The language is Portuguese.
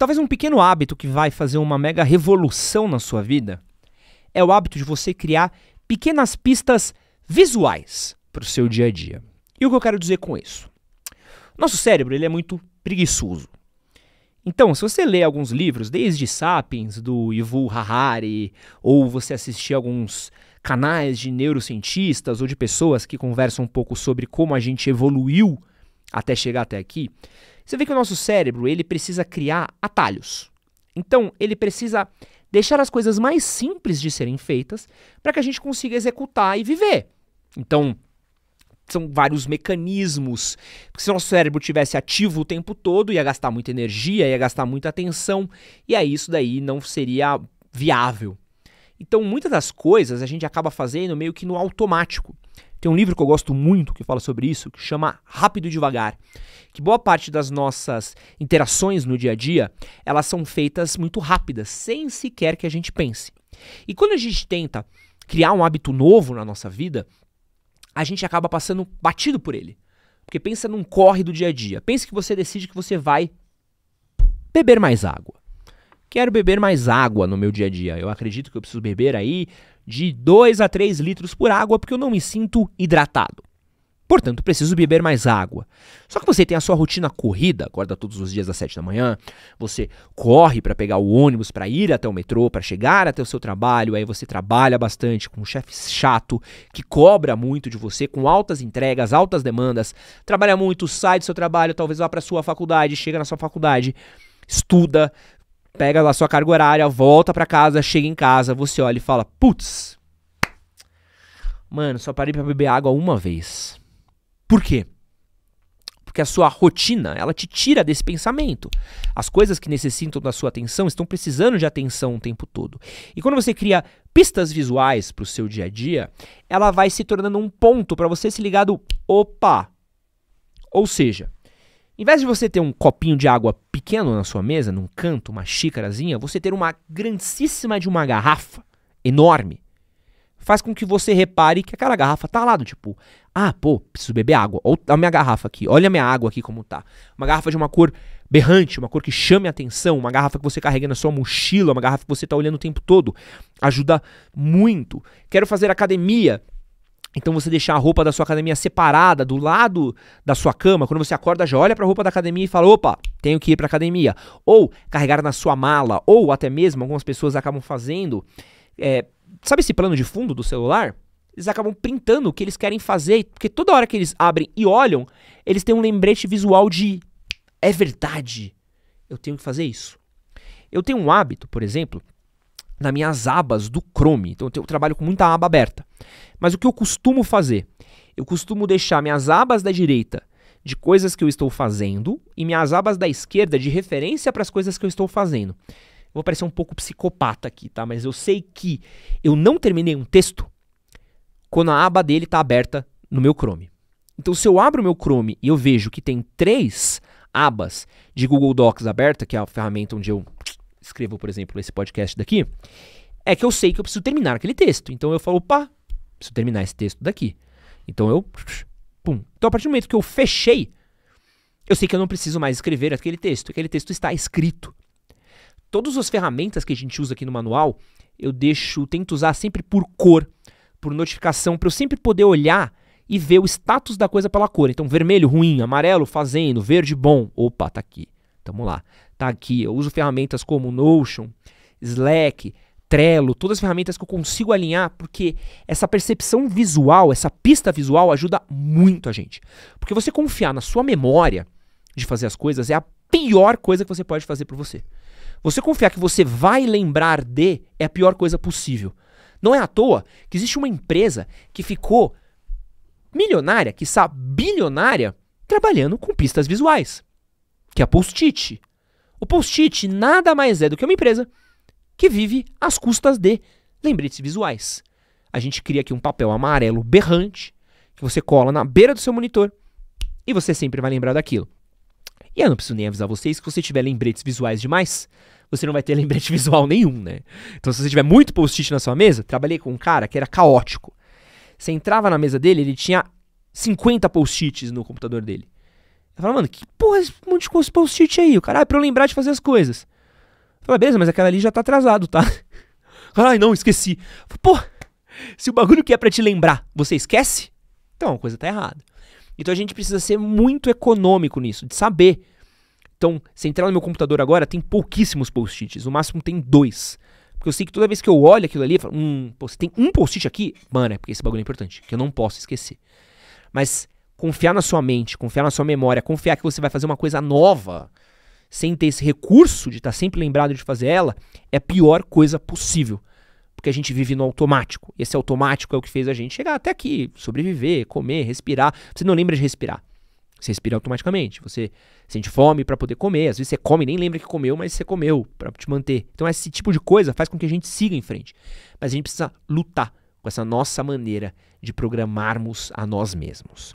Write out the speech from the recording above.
Talvez um pequeno hábito que vai fazer uma mega revolução na sua vida é o hábito de você criar pequenas pistas visuais para o seu dia a dia. E o que eu quero dizer com isso? Nosso cérebro ele é muito preguiçoso. Então, se você ler alguns livros, desde Sapiens, do Ivo Harari, ou você assistir alguns canais de neurocientistas ou de pessoas que conversam um pouco sobre como a gente evoluiu até chegar até aqui, você vê que o nosso cérebro ele precisa criar atalhos. Então ele precisa deixar as coisas mais simples de serem feitas para que a gente consiga executar e viver. Então são vários mecanismos. Porque se o nosso cérebro tivesse ativo o tempo todo, ia gastar muita energia, ia gastar muita atenção, e aí isso daí não seria viável. Então, muitas das coisas a gente acaba fazendo meio que no automático. Tem um livro que eu gosto muito que fala sobre isso, que chama Rápido e Devagar, que boa parte das nossas interações no dia a dia, elas são feitas muito rápidas, sem sequer que a gente pense. E quando a gente tenta criar um hábito novo na nossa vida, a gente acaba passando batido por ele. Porque pensa num corre do dia a dia. Pensa que você decide que você vai beber mais água. Quero beber mais água no meu dia a dia. Eu acredito que eu preciso beber aí de 2 a 3 litros por água porque eu não me sinto hidratado. Portanto, preciso beber mais água. Só que você tem a sua rotina corrida, acorda todos os dias às 7 da manhã, você corre para pegar o ônibus, para ir até o metrô, para chegar até o seu trabalho, aí você trabalha bastante com um chefe chato que cobra muito de você, com altas entregas, altas demandas, trabalha muito, sai do seu trabalho, talvez vá para sua faculdade, chega na sua faculdade, estuda, pega lá sua carga horária, volta para casa, chega em casa, você olha e fala: "Putz. Mano, só parei para beber água uma vez". Por quê? Porque a sua rotina, ela te tira desse pensamento. As coisas que necessitam da sua atenção estão precisando de atenção o tempo todo. E quando você cria pistas visuais para o seu dia a dia, ela vai se tornando um ponto para você se ligar do opa. Ou seja, em vez de você ter um copinho de água pequeno na sua mesa, num canto, uma xícarazinha, você ter uma grandíssima de uma garrafa enorme faz com que você repare que aquela garrafa tá lá lado tipo, ah, pô, preciso beber água. Olha a minha garrafa aqui, olha a minha água aqui como tá. Uma garrafa de uma cor berrante, uma cor que chame a atenção, uma garrafa que você carrega na sua mochila, uma garrafa que você tá olhando o tempo todo. Ajuda muito. Quero fazer academia. Então você deixar a roupa da sua academia separada do lado da sua cama, quando você acorda já olha para a roupa da academia e fala: "Opa, tenho que ir para academia". Ou carregar na sua mala, ou até mesmo algumas pessoas acabam fazendo é, sabe esse plano de fundo do celular? Eles acabam printando o que eles querem fazer, porque toda hora que eles abrem e olham, eles têm um lembrete visual de é verdade, eu tenho que fazer isso. Eu tenho um hábito, por exemplo, nas minhas abas do Chrome. Então eu trabalho com muita aba aberta. Mas o que eu costumo fazer? Eu costumo deixar minhas abas da direita de coisas que eu estou fazendo e minhas abas da esquerda de referência para as coisas que eu estou fazendo. vou parecer um pouco psicopata aqui, tá? Mas eu sei que eu não terminei um texto quando a aba dele está aberta no meu Chrome. Então, se eu abro o meu Chrome e eu vejo que tem três abas de Google Docs aberta, que é a ferramenta onde eu escrevo, por exemplo, esse podcast daqui, é que eu sei que eu preciso terminar aquele texto. Então eu falo, pá, preciso terminar esse texto daqui. Então eu. Pum. Então a partir do momento que eu fechei, eu sei que eu não preciso mais escrever aquele texto. Aquele texto está escrito. Todas as ferramentas que a gente usa aqui no manual, eu deixo, tento usar sempre por cor, por notificação, para eu sempre poder olhar e ver o status da coisa pela cor. Então, vermelho, ruim, amarelo, fazendo, verde, bom. Opa, tá aqui. Tamo lá. Tá aqui. Eu uso ferramentas como Notion, Slack, Trello, todas as ferramentas que eu consigo alinhar, porque essa percepção visual, essa pista visual ajuda muito a gente. Porque você confiar na sua memória de fazer as coisas é a pior coisa que você pode fazer por você. Você confiar que você vai lembrar de é a pior coisa possível. Não é à toa que existe uma empresa que ficou milionária, que bilionária, trabalhando com pistas visuais que é a post-it. O post-it nada mais é do que uma empresa que vive às custas de lembretes visuais. A gente cria aqui um papel amarelo berrante que você cola na beira do seu monitor e você sempre vai lembrar daquilo. E eu não preciso nem avisar vocês que se você tiver lembretes visuais demais, você não vai ter lembrete visual nenhum, né? Então se você tiver muito post-it na sua mesa, trabalhei com um cara que era caótico. Você entrava na mesa dele, ele tinha 50 post-its no computador dele. Eu mano, que porra é esse monte de post-it aí? O cara, ah, é pra eu lembrar de fazer as coisas. Eu falo, beleza, mas aquela ali já tá atrasado, tá? Ai, não, esqueci. Pô, se o bagulho que é para te lembrar, você esquece? Então, a coisa tá errada. Então a gente precisa ser muito econômico nisso, de saber. Então, se entrar no meu computador agora, tem pouquíssimos post-its. No máximo tem dois. Porque eu sei que toda vez que eu olho aquilo ali, eu falo, hum, pô, se tem um post-it aqui, mano, é porque esse bagulho é importante, que eu não posso esquecer. Mas confiar na sua mente, confiar na sua memória, confiar que você vai fazer uma coisa nova sem ter esse recurso de estar tá sempre lembrado de fazer ela, é a pior coisa possível. Porque a gente vive no automático. Esse automático é o que fez a gente chegar até aqui, sobreviver, comer, respirar. Você não lembra de respirar. Você respira automaticamente. Você sente fome para poder comer. Às vezes você come e nem lembra que comeu, mas você comeu para te manter. Então esse tipo de coisa faz com que a gente siga em frente. Mas a gente precisa lutar com essa nossa maneira de programarmos a nós mesmos.